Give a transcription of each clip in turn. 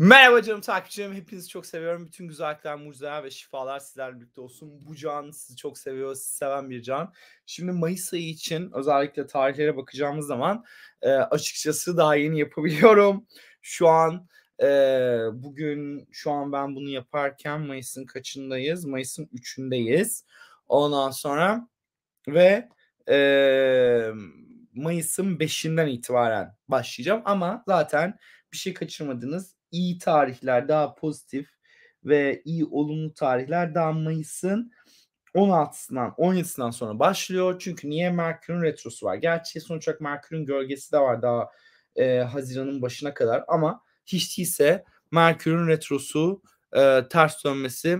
Merhaba canım takipçilerim. Hepinizi çok seviyorum. Bütün güzellikler, mucizeler ve şifalar sizlerle birlikte olsun. Bu can sizi çok seviyor, sizi seven bir can. Şimdi Mayıs ayı için özellikle tarihlere bakacağımız zaman e, açıkçası daha yeni yapabiliyorum. Şu an e, bugün şu an ben bunu yaparken Mayıs'ın kaçındayız? Mayıs'ın üçündeyiz. Ondan sonra ve e, Mayıs'ın 5'inden itibaren başlayacağım ama zaten bir şey kaçırmadınız iyi tarihler daha pozitif ve iyi olumlu tarihler daha Mayıs'ın 16'sından 17'sinden sonra başlıyor. Çünkü niye Merkür'ün retrosu var? Gerçi sonuç olarak Merkür'ün gölgesi de var daha e, Haziran'ın başına kadar ama hiç değilse Merkür'ün retrosu e, ters dönmesi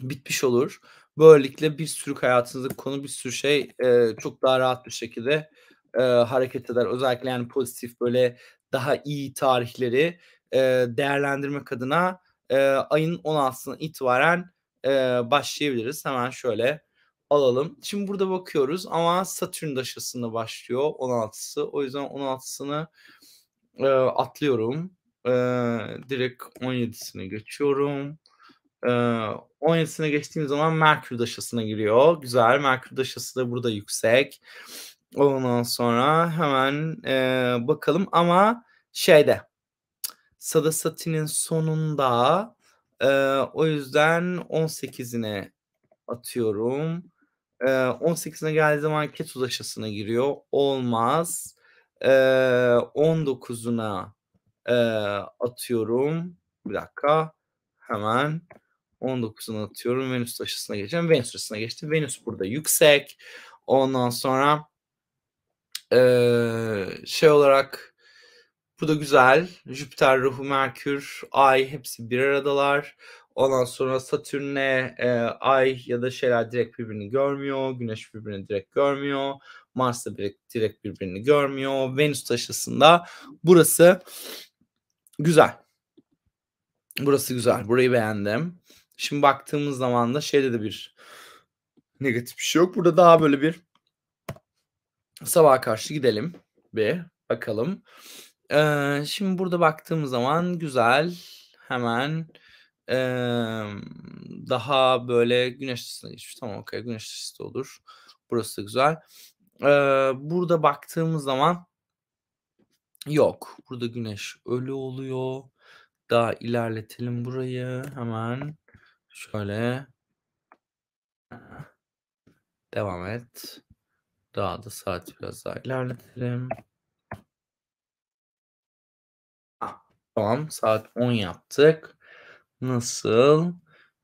bitmiş olur. Böylelikle bir sürü hayatınızda konu bir sürü şey e, çok daha rahat bir şekilde e, hareket eder. Özellikle yani pozitif böyle daha iyi tarihleri e, değerlendirmek adına e, ayın 16'sına itibaren e, başlayabiliriz. Hemen şöyle alalım. Şimdi burada bakıyoruz ama Satürn daşasında başlıyor 16'sı. O yüzden 16'sını e, atlıyorum. E, direkt 17'sine geçiyorum. E, 17'sine geçtiğim zaman Merkür daşasına giriyor. Güzel. Merkür daşası da burada yüksek. Ondan sonra hemen e, bakalım ama şeyde Sadasati'nin sonunda e, o yüzden 18'ine atıyorum. E, 18'ine geldiği zaman keto aşısına giriyor. Olmaz. E, 19'una e, atıyorum. Bir dakika. Hemen 19'una atıyorum. Venüs aşısına geçeceğim. Venüs aşısına geçti. Venüs burada yüksek. Ondan sonra ee, şey olarak bu da güzel. Jüpiter, Ruhu, Merkür, Ay hepsi bir aradalar. Ondan sonra Satürn'le e, Ay ya da şeyler direkt birbirini görmüyor. Güneş birbirini direkt görmüyor. Mars da direkt, direkt birbirini görmüyor. Venüs taşısında burası güzel. Burası güzel. Burayı beğendim. Şimdi baktığımız zaman da şeyde de bir negatif bir şey yok. Burada daha böyle bir sabaha karşı gidelim bir bakalım. Ee, şimdi burada baktığımız zaman güzel hemen ee, daha böyle güneş açısına geçmiş. Tamam okey güneş açısı da olur. Burası da güzel. Ee, burada baktığımız zaman yok. Burada güneş ölü oluyor. Daha ilerletelim burayı hemen. Şöyle devam et. Daha da saat biraz daha ilerletelim. Ah, tamam saat 10 yaptık. Nasıl?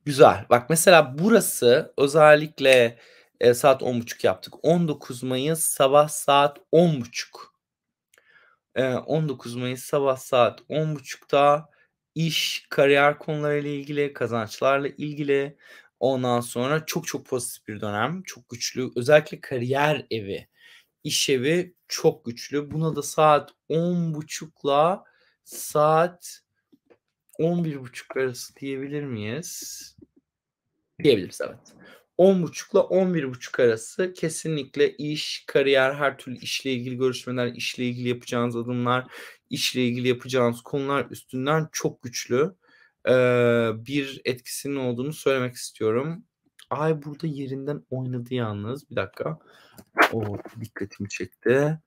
Güzel. Bak mesela burası özellikle e, saat 10.30 yaptık. 19 Mayıs sabah saat 10.30. E, 19 Mayıs sabah saat 10.30'da iş, kariyer konularıyla ilgili, kazançlarla ilgili Ondan sonra çok çok pozitif bir dönem. Çok güçlü. Özellikle kariyer evi, iş evi çok güçlü. Buna da saat 10.30'la saat 11.30 arası diyebilir miyiz? Diyebiliriz evet. 10.30'la 11.30 arası kesinlikle iş, kariyer, her türlü işle ilgili görüşmeler, işle ilgili yapacağınız adımlar, işle ilgili yapacağınız konular üstünden çok güçlü e, bir etkisinin olduğunu söylemek istiyorum. Ay burada yerinden oynadı yalnız. Bir dakika. O dikkatimi çekti.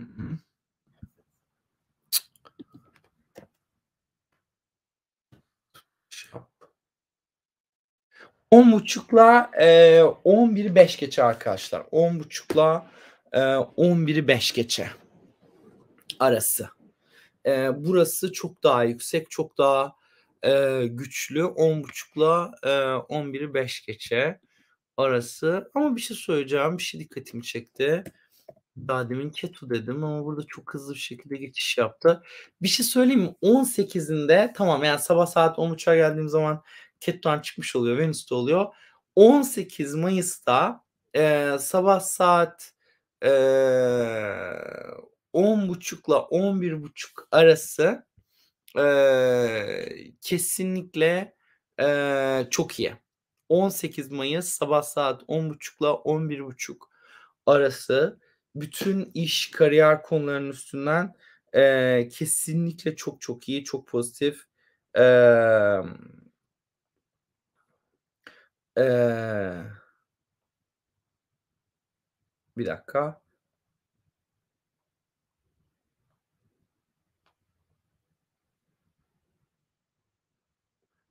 Hı On buçukla e, on biri beş geçe arkadaşlar. On buçukla e, on biri beş geçe arası. E, burası çok daha yüksek, çok daha e, güçlü. 10.30'la e, 11'i 5 geçe arası. Ama bir şey söyleyeceğim. Bir şey dikkatimi çekti. Daha demin keto dedim ama burada çok hızlı bir şekilde geçiş yaptı. Bir şey söyleyeyim mi? 18'inde tamam yani sabah saat 10.30'a geldiğim zaman keto'dan çıkmış oluyor. Venüs'te oluyor. 18 Mayıs'ta e, sabah saat e, 10.30'la 11.30 arası e, kesinlikle e, çok iyi. 18 Mayıs sabah saat 10.30'la 11.30 arası bütün iş kariyer konularının üstünden e, kesinlikle çok çok iyi, çok pozitif e, e, bir dakika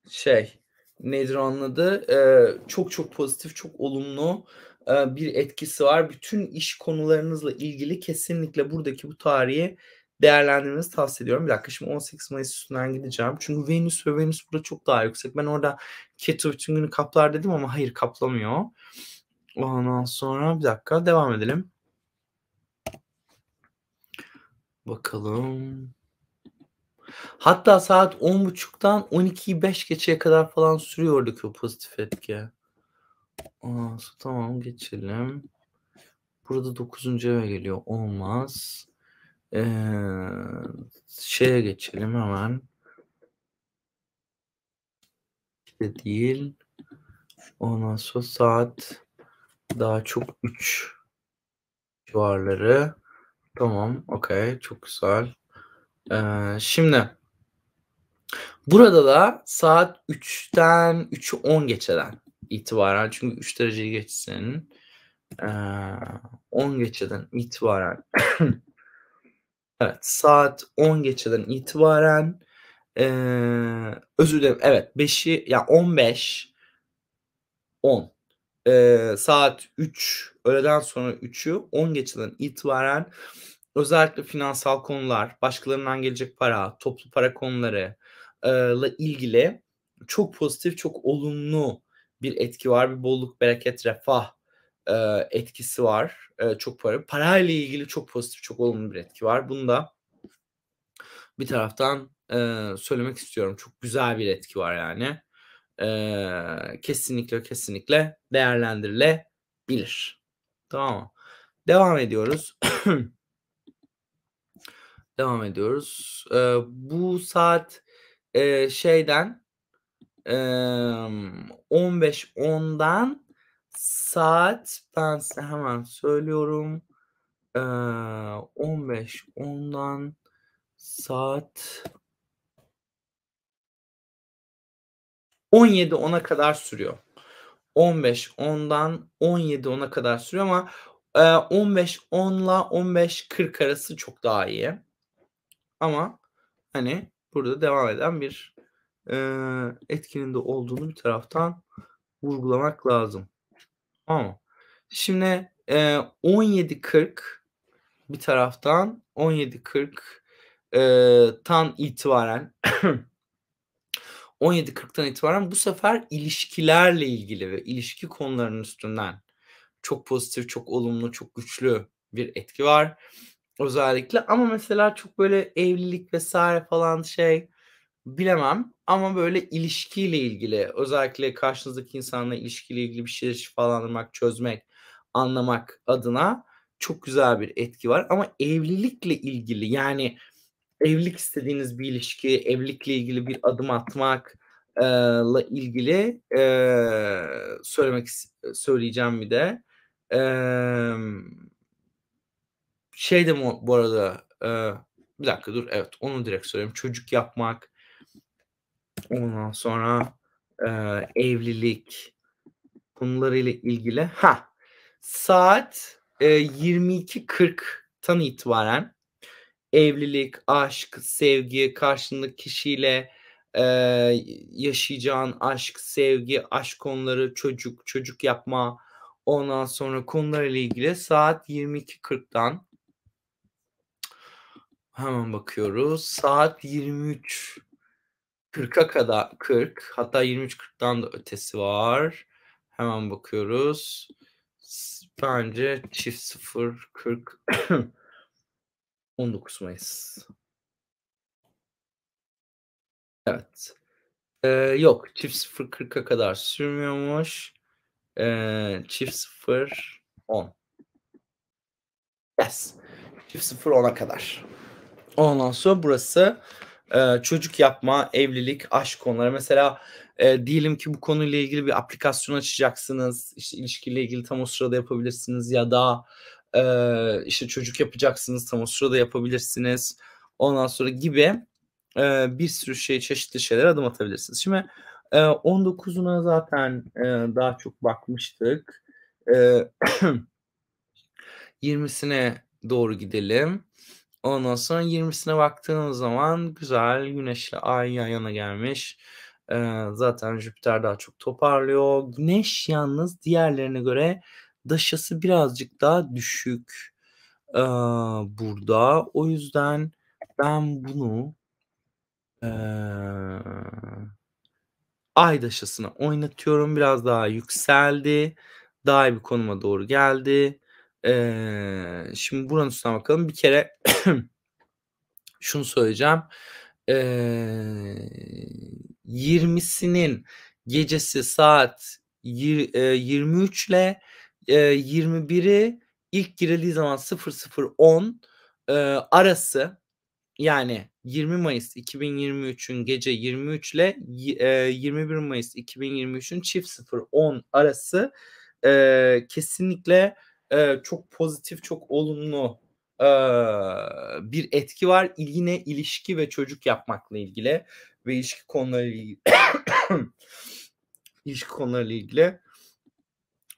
şey nedir anladı? Ee, çok çok pozitif, çok olumlu e, bir etkisi var. Bütün iş konularınızla ilgili kesinlikle buradaki bu tarihi değerlendirmenizi tavsiye ediyorum. Bir dakika şimdi 18 Mayıs üstünden gideceğim. Çünkü Venüs ve Venüs burada çok daha yüksek. Ben orada Ketu bütün günü kaplar dedim ama hayır kaplamıyor. Ondan sonra bir dakika devam edelim. Bakalım. Hatta saat 10.30'dan 12'yi 5 geçeye kadar falan sürüyorduk o pozitif etki. Aa, tamam geçelim. Burada 9. eve geliyor. Olmaz. Ee, şeye geçelim hemen. De değil. Ondan sonra saat daha çok 3 civarları. Tamam. Okey. Çok güzel. Ee, şimdi burada da saat 3'ten 3'ü 10 geçeden itibaren çünkü 3 dereceyi geçsin ee, 10 geçeden itibaren evet saat 10 geçeden itibaren ee, özür dilerim evet 5'i ya yani 15 10 e, saat 3 öğleden sonra 3'ü 10 geçeden itibaren özellikle finansal konular, başkalarından gelecek para, toplu para konuları ile ilgili çok pozitif, çok olumlu bir etki var. Bir bolluk, bereket, refah e, etkisi var. E, çok para. Parayla ilgili çok pozitif, çok olumlu bir etki var. Bunu da bir taraftan e, söylemek istiyorum. Çok güzel bir etki var yani. E, kesinlikle kesinlikle değerlendirilebilir. Tamam mı? Devam ediyoruz. Devam ediyoruz. Ee, bu saat e, şeyden e, 15.10'dan saat ben size hemen söylüyorum. E, 15.10'dan saat 17 ona kadar sürüyor. 15 10'dan 17 ona kadar sürüyor ama 15 10'la 15 40 arası çok daha iyi. Ama hani burada devam eden bir e, etkinin de olduğunu bir taraftan vurgulamak lazım. Ama şimdi e, 17.40 bir taraftan 17.40 e, tan itibaren 17.40'tan itibaren bu sefer ilişkilerle ilgili ve ilişki konularının üstünden çok pozitif, çok olumlu, çok güçlü bir etki var özellikle ama mesela çok böyle evlilik vesaire falan şey bilemem ama böyle ilişkiyle ilgili özellikle karşınızdaki insanla ilişkiyle ilgili bir şey şifalandırmak, çözmek, anlamak adına çok güzel bir etki var ama evlilikle ilgili yani evlilik istediğiniz bir ilişki, evlilikle ilgili bir adım atmak e, ilgili e, söylemek söyleyeceğim bir de. Eee şey de bu arada e, bir dakika dur evet onu direkt söyleyeyim. Çocuk yapmak ondan sonra e, evlilik konularıyla ilgili. Ha saat e, 22.40'tan itibaren evlilik, aşk, sevgi, karşındaki kişiyle e, yaşayacağın aşk, sevgi, aşk konuları, çocuk, çocuk yapma ondan sonra konularıyla ilgili saat 22.40'dan Hemen bakıyoruz. Saat 23. 40'a kadar 40 hatta 23.40'dan da ötesi var. Hemen bakıyoruz. Bence çift 0 40 19 Mayıs. Evet. Ee, yok çift 0 40'a kadar sürmüyormuş. Ee, çift 0 10. Yes. Çift 0 10'a kadar. Ondan sonra burası e, çocuk yapma, evlilik, aşk konuları. Mesela e, diyelim ki bu konuyla ilgili bir aplikasyon açacaksınız. İşte ilişkiyle ilgili tam o sırada yapabilirsiniz ya da e, işte çocuk yapacaksınız tam o sırada yapabilirsiniz. Ondan sonra gibi e, bir sürü şey çeşitli şeyler adım atabilirsiniz. Şimdi e, 19'una zaten e, daha çok bakmıştık. E, 20'sine doğru gidelim. Ondan sonra 20'sine baktığımız zaman güzel güneşle ay yan yana gelmiş. Ee, zaten Jüpiter daha çok toparlıyor. Güneş yalnız diğerlerine göre daşası birazcık daha düşük e, burada. O yüzden ben bunu e, ay daşasına oynatıyorum. Biraz daha yükseldi. Daha iyi bir konuma doğru geldi. Ee, şimdi buranın üstüne bakalım. Bir kere şunu söyleyeceğim. Ee, 20'sinin gecesi saat 23 ile 21'i ilk girildiği zaman 0010 e, arası yani 20 Mayıs 2023'ün gece 23 ile e, 21 Mayıs 2023'ün çift 0 10 arası e, kesinlikle e, çok pozitif, çok olumlu e, bir etki var. Yine ilişki ve çocuk yapmakla ilgili ve ilişki konularıyla ilgili. ilişki konularıyla ilgili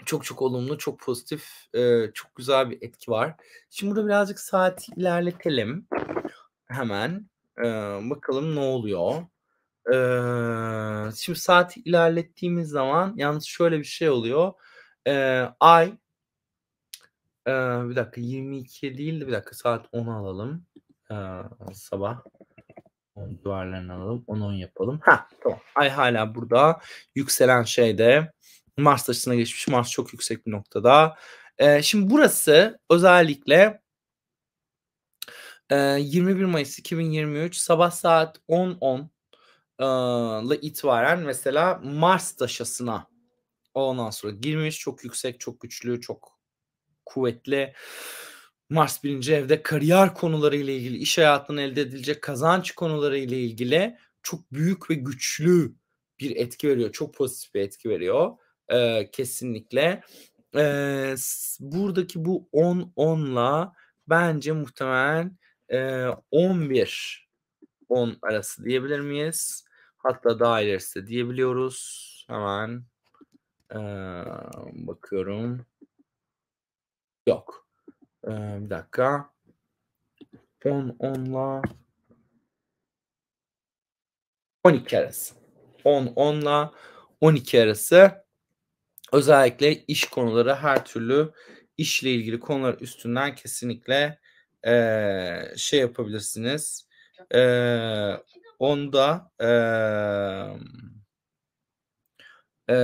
çok çok olumlu, çok pozitif, e, çok güzel bir etki var. Şimdi burada birazcık saati ilerletelim. Hemen e, bakalım ne oluyor. E, şimdi saati ilerlettiğimiz zaman yalnız şöyle bir şey oluyor. E, ay ee, bir dakika 22 değil de bir dakika saat 10 alalım. Ee, sabah duvarlarını alalım. 10-10 yapalım. Ha tamam. Ay hala burada. Yükselen şey de Mars açısına geçmiş. Mars çok yüksek bir noktada. Ee, şimdi burası özellikle 21 Mayıs 2023 sabah saat 10 10 ile itibaren mesela Mars taşasına ondan sonra girmiş çok yüksek çok güçlü çok kuvvetli Mars birinci evde kariyer konuları ile ilgili, iş hayatına elde edilecek kazanç konuları ile ilgili çok büyük ve güçlü bir etki veriyor. Çok pozitif bir etki veriyor. Ee, kesinlikle. Ee, buradaki bu 10 10'la bence muhtemelen e, 11 10 arası diyebilir miyiz? Hatta daha ilerisi de diyebiliyoruz. Hemen e, bakıyorum. Yok. Ee, bir dakika. 10 10'la 12 arası. 10 10'la 12 arası özellikle iş konuları her türlü işle ilgili konular üstünden kesinlikle e, şey yapabilirsiniz. E, onda e, e,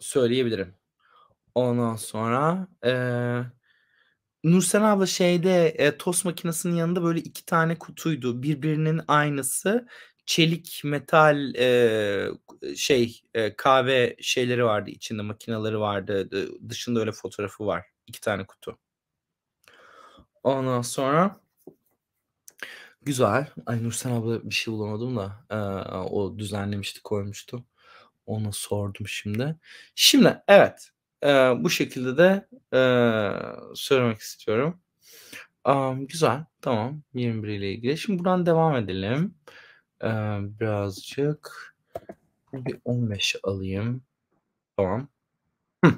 söyleyebilirim. Ondan sonra e, Nursen abla şeyde e, tost makinesinin yanında böyle iki tane kutuydu. Birbirinin aynısı çelik metal e, şey e, kahve şeyleri vardı içinde makineleri vardı dışında öyle fotoğrafı var iki tane kutu. Ondan sonra güzel. Ay Nursen abla bir şey bulamadım da e, o düzenlemişti koymuştu. onu sordum şimdi. Şimdi evet e, bu şekilde de e, söylemek istiyorum. Um, güzel. Tamam. 21 ile ilgili. Şimdi buradan devam edelim. E, birazcık bir 15 alayım. Tamam. Hı,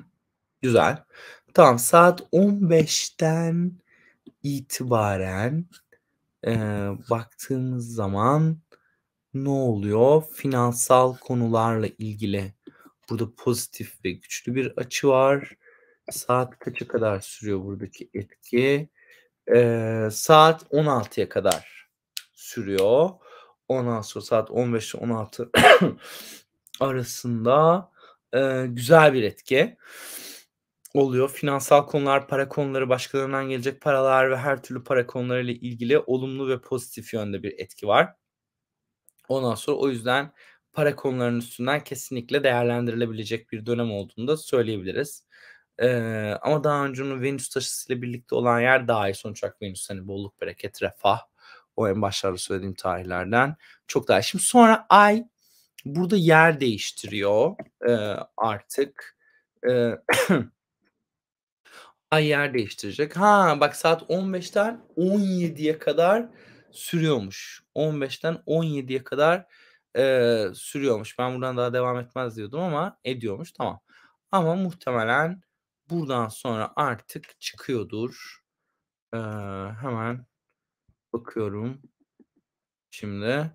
güzel. Tamam. Saat 15'ten itibaren e, baktığımız zaman ne oluyor? Finansal konularla ilgili Burada pozitif ve güçlü bir açı var. Saat kaça kadar sürüyor buradaki etki? Ee, saat 16'ya kadar sürüyor. Ondan sonra saat 15 ile 16 arasında e, güzel bir etki oluyor. Finansal konular, para konuları, başkalarından gelecek paralar ve her türlü para konularıyla ilgili olumlu ve pozitif yönde bir etki var. Ondan sonra o yüzden para konularının üstünden kesinlikle değerlendirilebilecek bir dönem olduğunu da söyleyebiliriz. Ee, ama daha önce onun Venüs taşısıyla birlikte olan yer daha iyi. Sonuç olarak Venüs hani bolluk, bereket, refah. O en başlarda söylediğim tarihlerden çok daha iyi. Şimdi sonra Ay burada yer değiştiriyor e, artık. E, ay yer değiştirecek. Ha bak saat 15'ten 17'ye kadar sürüyormuş. 15'ten 17'ye kadar e, sürüyormuş. Ben buradan daha devam etmez diyordum ama ediyormuş. Tamam. Ama muhtemelen buradan sonra artık çıkıyordur. E, hemen bakıyorum. Şimdi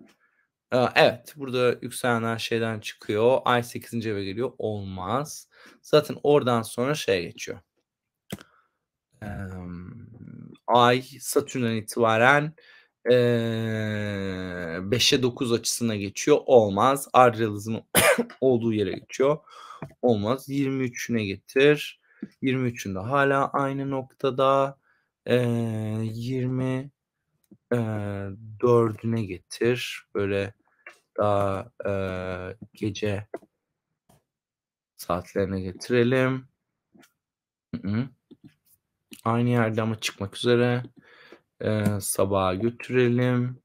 e, evet burada yükselenler şeyden çıkıyor. Ay 8. eve geliyor. Olmaz. Zaten oradan sonra şeye geçiyor. E, ay Satürn'den itibaren ee, 5'e 9 açısına geçiyor. Olmaz. Arrealizm olduğu yere geçiyor. Olmaz. 23'üne getir. 23'ünde hala aynı noktada. Ee, 20 getir. Böyle daha e, gece saatlerine getirelim. Hı -hı. Aynı yerde ama çıkmak üzere e, sabaha götürelim.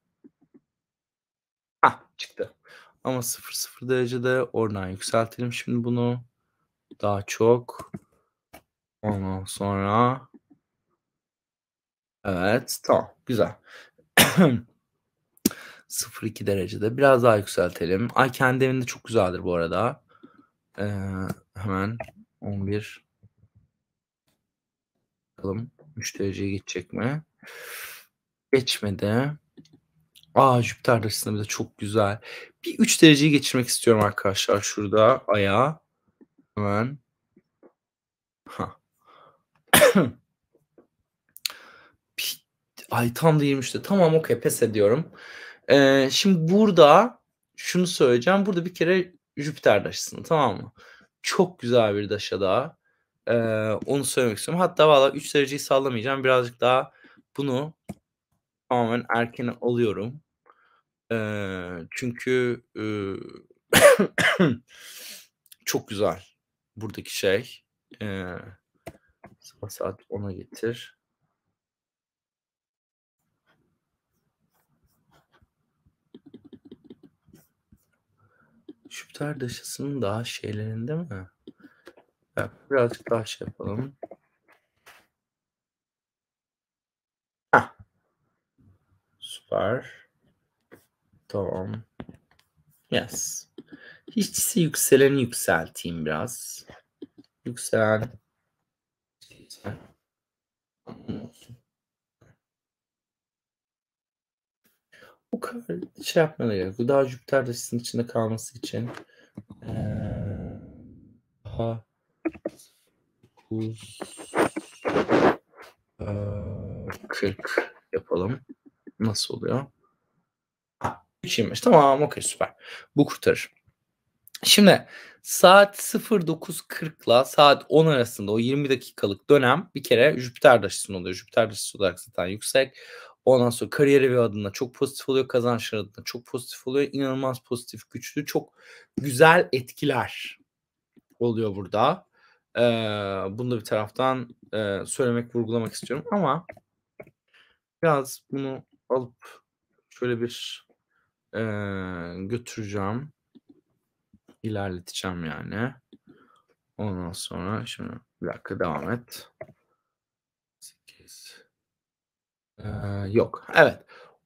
Ah çıktı. Ama 0,0 derecede oradan yükseltelim şimdi bunu. Daha çok. Ondan sonra. Evet tamam güzel. 0,2 derecede biraz daha yükseltelim. Ay kendi evinde çok güzeldir bu arada. Ee, hemen 11 bakalım 3 dereceye gidecek mi? Geçmedi. Aa Jüpiter açısından bir de çok güzel. Bir 3 dereceyi geçirmek istiyorum arkadaşlar şurada aya. Hemen. Ha. Ay tam da 23'te. Tamam okey pes ediyorum. Ee, şimdi burada şunu söyleyeceğim. Burada bir kere Jüpiter daşısını tamam mı? Çok güzel bir daşa daha. Ee, onu söylemek istiyorum. Hatta valla 3 dereceyi sallamayacağım. Birazcık daha bunu tamamen erken alıyorum. Ee, çünkü e, çok güzel buradaki şey. Ee, saat 10'a getir. Jüpiter daşısının daha şeylerinde mi? Ya, birazcık daha şey yapalım. var. Tamam. Yes. Hiçse yükseleni yükselteyim biraz. Yükselen. Bu kadar şey yapmaya gerek yok. Daha Jüpiter de sizin içinde kalması için. Ee, daha uz, e, 40 yapalım. Nasıl oluyor? 3.25 tamam okey süper. Bu kurtarır. Şimdi saat 09.40 ile saat 10 arasında o 20 dakikalık dönem bir kere Jüpiter daşısında oluyor. Jüpiter daşısı olarak zaten yüksek. Ondan sonra kariyeri ve adına çok pozitif oluyor. Kazançları adına çok pozitif oluyor. İnanılmaz pozitif, güçlü, çok güzel etkiler oluyor burada. Ee, bunu da bir taraftan e, söylemek, vurgulamak istiyorum ama biraz bunu alıp şöyle bir e, götüreceğim. ilerleteceğim yani. Ondan sonra şimdi bir dakika devam et. 8. Ee, yok. Evet.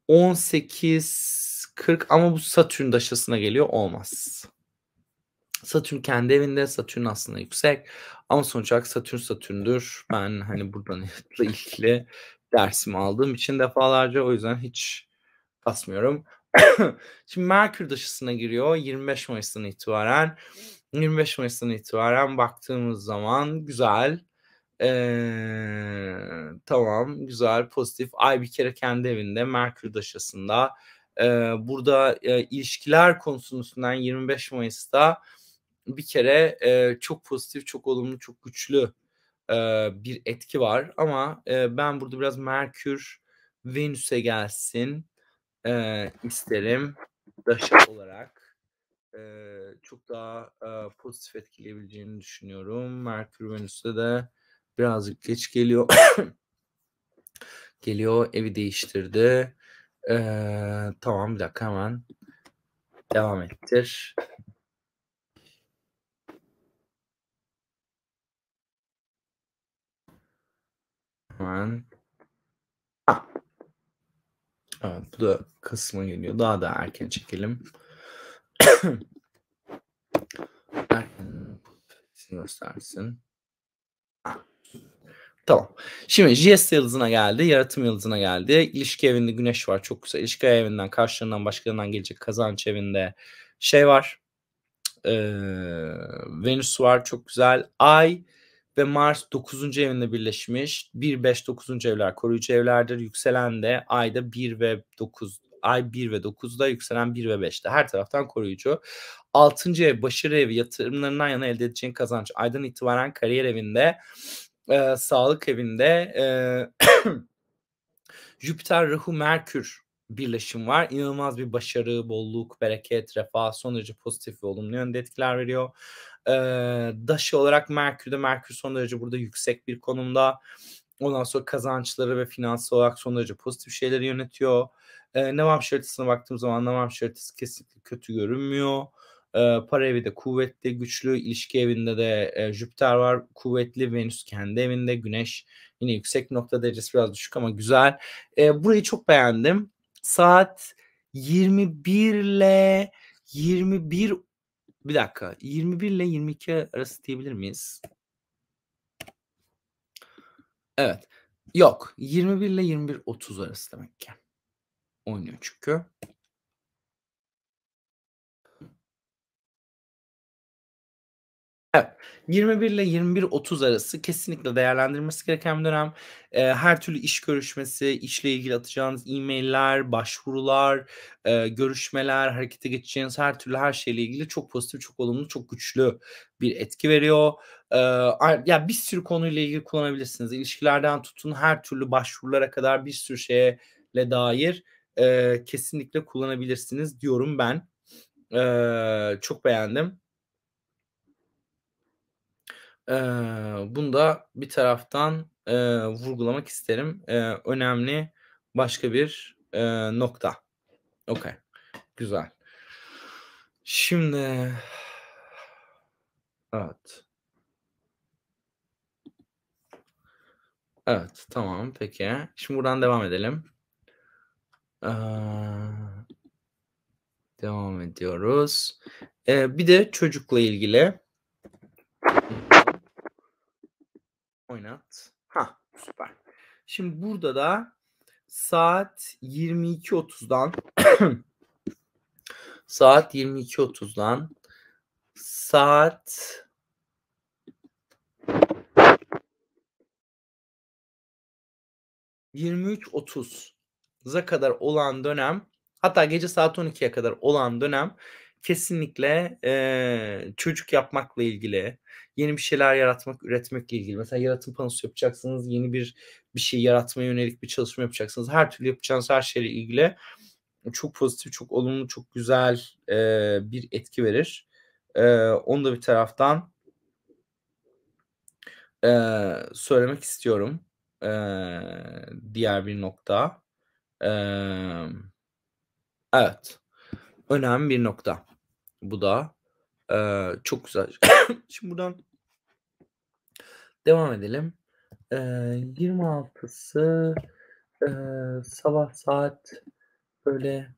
18 40 ama bu Satürn daşasına geliyor. Olmaz. Satürn kendi evinde. Satürn aslında yüksek. Ama sonuç olarak Satürn Satürn'dür. Ben hani buradan ilgili dersimi aldığım için defalarca o yüzden hiç basmıyorum. Şimdi Merkür dışısına giriyor 25 Mayıs'tan itibaren. 25 Mayıs'tan itibaren baktığımız zaman güzel. Ee, tamam güzel pozitif. Ay bir kere kendi evinde Merkür dışısında. Ee, burada e, ilişkiler konusundan 25 Mayıs'ta bir kere e, çok pozitif, çok olumlu, çok güçlü e, bir etki var. Ama e, ben burada biraz Merkür Venüs'e gelsin e, isterim. Daşa olarak e, çok daha e, pozitif etkileyebileceğini düşünüyorum. Merkür Venüse de birazcık geç geliyor. geliyor evi değiştirdi. Ee, tamam bir dakika hemen devam ettir. Hemen. Ha. Evet bu da kısma geliyor. Daha da erken çekelim. erken göstersin. Tamam. Şimdi JS yıldızına geldi, yaratım yıldızına geldi. İlişki evinde güneş var. Çok güzel. İlişki evinden, karşılarından, başkalarından gelecek kazanç evinde şey var. Ee, Venüs var. Çok güzel. Ay ve Mars 9. evinde birleşmiş. 1 5 9. evler koruyucu evlerdir. Yükselen de ayda 1 ve 9 ay 1 ve 9'da yükselen 1 ve 5'te her taraftan koruyucu. 6. ev başarı evi yatırımlarından yana elde edeceğin kazanç aydan itibaren kariyer evinde e, sağlık evinde e, Jüpiter, Rahu, Merkür birleşim var. İnanılmaz bir başarı, bolluk, bereket, refah son derece pozitif ve olumlu yönde etkiler veriyor. E, Daşı olarak Merkür'de Merkür son derece burada yüksek bir konumda. Ondan sonra kazançları ve finansal olarak son derece pozitif şeyleri yönetiyor. E, Nevam şeritasına baktığım zaman Nevam şeritası kesinlikle kötü görünmüyor. E, para evi de kuvvetli, güçlü. İlişki evinde de e, Jüpiter var. Kuvvetli Venüs kendi evinde. Güneş yine yüksek nokta derecesi biraz düşük ama güzel. E, burayı çok beğendim. Saat 21 ile 21 bir dakika 21 ile 22 arası diyebilir miyiz? Evet. Yok. 21 ile 21.30 arası demek ki. Oynuyor çünkü. 21 ile 21-30 arası kesinlikle değerlendirmesi gereken bir dönem. her türlü iş görüşmesi, işle ilgili atacağınız e-mailler, başvurular, görüşmeler, harekete geçeceğiniz her türlü her şeyle ilgili çok pozitif, çok olumlu, çok güçlü bir etki veriyor. ya bir sürü konuyla ilgili kullanabilirsiniz. İlişkilerden tutun her türlü başvurulara kadar bir sürü şeyle dair kesinlikle kullanabilirsiniz diyorum ben. çok beğendim. Eee, bunu da bir taraftan, eee, vurgulamak isterim. Eee, önemli başka bir, eee, nokta. Okay, güzel. Şimdi Evet. Evet, tamam, peki. Şimdi buradan devam edelim. Eee, devam ediyoruz. Eee, bir de çocukla ilgili Oynat. Ha süper. Şimdi burada da saat 22.30'dan saat 22.30'dan saat za kadar olan dönem hatta gece saat 12'ye kadar olan dönem kesinlikle e, çocuk yapmakla ilgili, yeni bir şeyler yaratmak, üretmekle ilgili. Mesela yaratım panosu yapacaksınız, yeni bir bir şey yaratmaya yönelik bir çalışma yapacaksınız. Her türlü yapacağınız her şeyle ilgili çok pozitif, çok olumlu, çok güzel e, bir etki verir. E, onu da bir taraftan e, söylemek istiyorum. E, diğer bir nokta. E, evet. Önemli bir nokta. Bu da e, çok güzel. Şimdi buradan devam edelim. E, 26'sı e, sabah saat böyle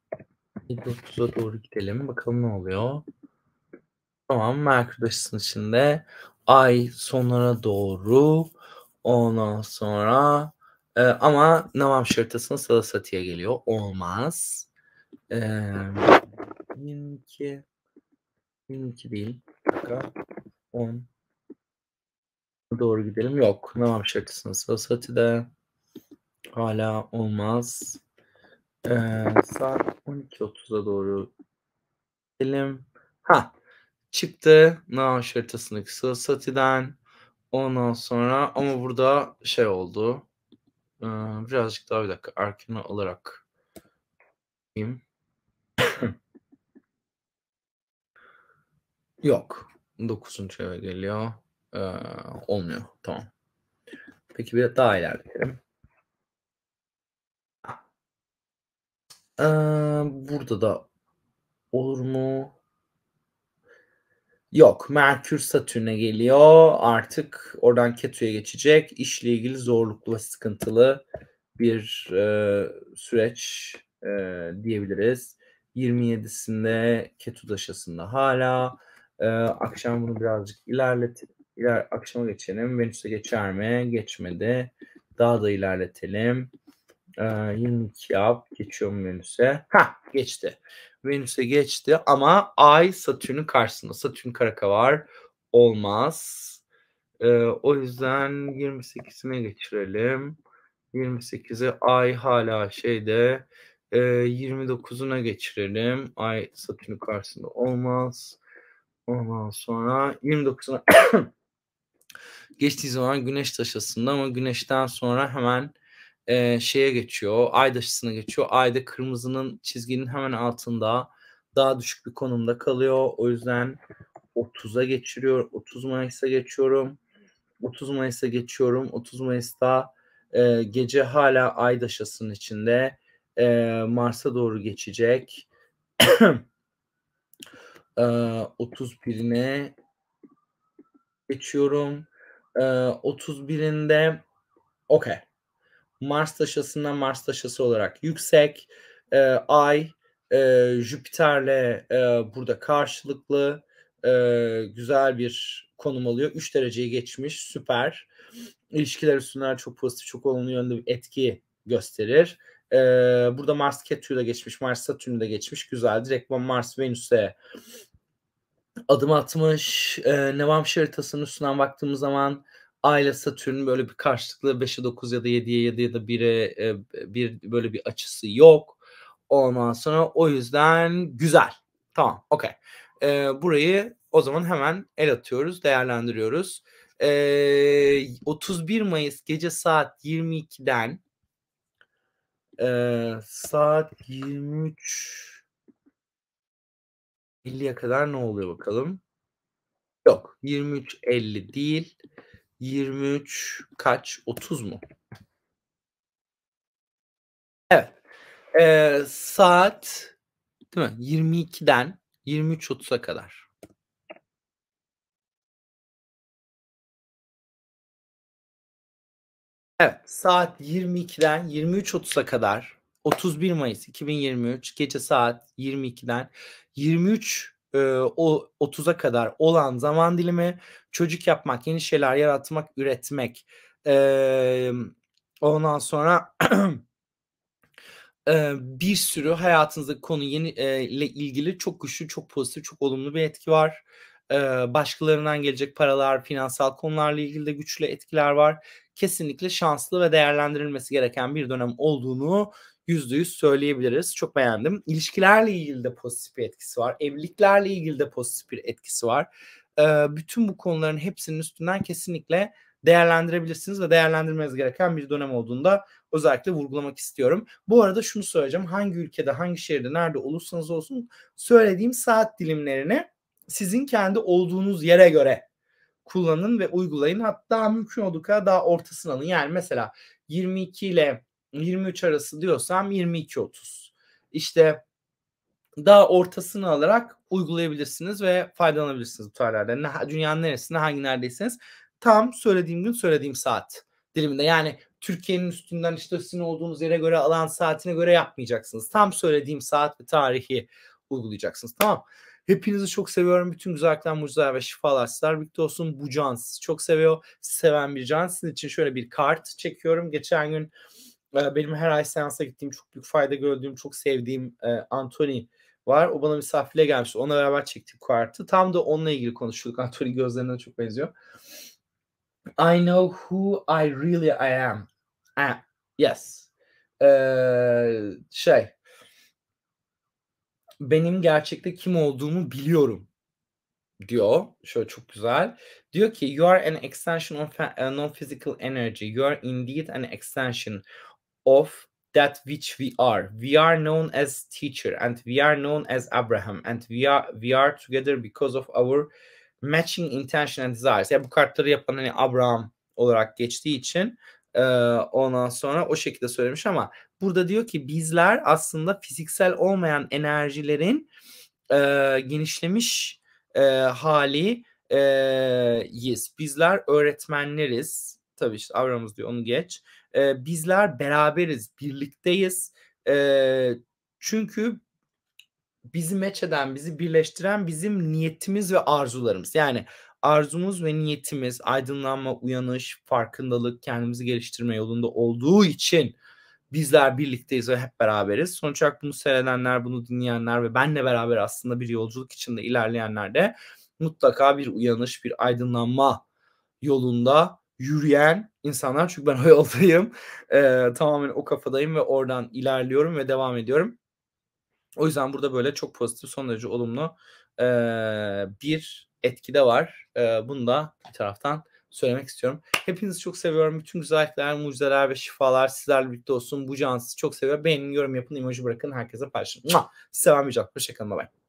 7.30'a doğru gidelim. Bakalım ne oluyor. Tamam Merkür içinde ay sonlara doğru ondan sonra e, ama Navam şırtasına Sarasati'ye geliyor. Olmaz. E, 22 22 değil. Dakika. 10. Doğru gidelim. Yok. Namam şartısının sırası de hala olmaz. Ee, saat 12.30'a doğru gidelim. Ha çıktı Naaş haritasındaki Sırasati'den. Ondan sonra ama burada şey oldu. Ee, birazcık daha bir dakika erken alarak. Bakayım. Yok. Dokuzuncu eve geliyor. Ee, olmuyor. Tamam. Peki bir daha ilerleyelim. Ee, burada da olur mu? Yok. Merkür Satürn'e geliyor. Artık oradan Ketu'ya geçecek. İşle ilgili zorluklu ve sıkıntılı bir e, süreç e, diyebiliriz. 27'sinde Ketu daşasında hala. Ee, akşam bunu birazcık ilerletelim. İler, akşama geçelim. Venüs'e geçer mi? Geçmedi. Daha da ilerletelim. Ee, 22 yap. Geçiyorum Venüs'e. Ha geçti. Venüs'e geçti ama Ay Satürn'ün karşısında. Satürn karaka var. Olmaz. Ee, o yüzden 28'ine geçirelim. 28'e Ay hala şeyde. E, ee, 29'una geçirelim. Ay Satürn'ün karşısında olmaz. Ondan sonra 29'una geçtiği zaman güneş taşısında ama güneşten sonra hemen e, şeye geçiyor. Ay taşısına geçiyor. Ayda kırmızının çizginin hemen altında daha düşük bir konumda kalıyor. O yüzden 30'a geçiriyor. 30 Mayıs'a geçiyorum. 30 Mayıs'a geçiyorum. 30 Mayıs'ta e, gece hala ay daşasının içinde e, Mars'a doğru geçecek. Ee, 31'ine geçiyorum. Ee, 31'inde okey. Mars taşasından Mars taşısı olarak yüksek. Ay Jüpiter'le burada karşılıklı güzel bir konum alıyor. 3 dereceyi geçmiş süper. İlişkiler üstünden çok pozitif çok olumlu yönde bir etki gösterir. E, burada Mars Ketu'yu da geçmiş, Mars Satürn'ü de geçmiş. Güzel. Direkt Mars Venüs'e adım atmış. E, Nevam şeritasının üstünden baktığımız zaman A ile Satürn böyle bir karşılıklı 5'e 9 ya da 7'ye 7 ya da 1'e e, bir böyle bir açısı yok. Ondan sonra o yüzden güzel. Tamam okey. E, burayı o zaman hemen el atıyoruz, değerlendiriyoruz. E, 31 Mayıs gece saat 22'den ee, saat 23 50'ye kadar ne oluyor bakalım? Yok. 23.50 değil. 23 kaç? 30 mu? Evet. Ee, saat değil mi? 22'den 23.30'a kadar. Evet, saat 22'den 23.30'a kadar 31 Mayıs 2023 gece saat 22'den 23 e, o 30'a kadar olan zaman dilimi çocuk yapmak, yeni şeyler yaratmak, üretmek. E, ondan sonra e, bir sürü hayatınızda konu yeni e, ile ilgili çok güçlü, çok pozitif, çok olumlu bir etki var. E, başkalarından gelecek paralar, finansal konularla ilgili de güçlü etkiler var kesinlikle şanslı ve değerlendirilmesi gereken bir dönem olduğunu yüzde yüz söyleyebiliriz. Çok beğendim. İlişkilerle ilgili de pozitif bir etkisi var. Evliliklerle ilgili de pozitif bir etkisi var. bütün bu konuların hepsinin üstünden kesinlikle değerlendirebilirsiniz ve değerlendirmeniz gereken bir dönem olduğunda özellikle vurgulamak istiyorum. Bu arada şunu söyleyeceğim. Hangi ülkede, hangi şehirde, nerede olursanız olsun söylediğim saat dilimlerini sizin kendi olduğunuz yere göre kullanın ve uygulayın. Hatta mümkün olduğu kadar daha ortasını alın. Yani mesela 22 ile 23 arası diyorsam 22-30. İşte daha ortasını alarak uygulayabilirsiniz ve faydalanabilirsiniz bu tarihlerde. Dünyanın neresinde hangi neredeyseniz tam söylediğim gün söylediğim saat diliminde. Yani Türkiye'nin üstünden işte sizin olduğunuz yere göre alan saatine göre yapmayacaksınız. Tam söylediğim saat ve tarihi uygulayacaksınız. Tamam. Hepinizi çok seviyorum. Bütün güzellikler, mucizeler ve şifalar sizler birlikte olsun. Bu can sizi çok seviyor. Seven bir can sizin için şöyle bir kart çekiyorum. Geçen gün e, benim her ay seansa gittiğim çok büyük fayda gördüğüm, çok sevdiğim e, Anthony var. O bana misafirle gelmiş. Onunla beraber çektik kartı. Tam da onunla ilgili konuşuyorduk. Anthony gözlerine çok benziyor. I know who I really I am. Ah, yes. Ee, şey benim gerçekte kim olduğumu biliyorum diyor. Şöyle çok güzel. Diyor ki you are an extension of uh, non-physical energy. You are indeed an extension of that which we are. We are known as teacher and we are known as Abraham and we are we are together because of our matching intention and desires. Yani bu kartları yapan hani Abraham olarak geçtiği için ee, ondan sonra o şekilde söylemiş ama burada diyor ki bizler aslında fiziksel olmayan enerjilerin e, genişlemiş e, hali e, yes. Bizler öğretmenleriz. Tabii işte avramız diyor onu geç. E, bizler beraberiz, birlikteyiz. E, çünkü bizi meç eden, bizi birleştiren bizim niyetimiz ve arzularımız. Yani arzumuz ve niyetimiz aydınlanma, uyanış, farkındalık, kendimizi geliştirme yolunda olduğu için bizler birlikteyiz ve hep beraberiz. Sonuç olarak bunu seyredenler, bunu dinleyenler ve benle beraber aslında bir yolculuk içinde ilerleyenler de mutlaka bir uyanış, bir aydınlanma yolunda yürüyen insanlar. Çünkü ben o yoldayım. Ee, tamamen o kafadayım ve oradan ilerliyorum ve devam ediyorum. O yüzden burada böyle çok pozitif, son derece olumlu ee, bir etkide var. E, bunu da bir taraftan söylemek istiyorum. Hepinizi çok seviyorum. Bütün güzellikler, mucizeler ve şifalar sizlerle birlikte olsun. Bu can sizi çok seviyor. Beğenin, yorum yapın, emoji bırakın. Herkese paylaşın. Mua! Seven bir Hoşçakalın. Bye bye.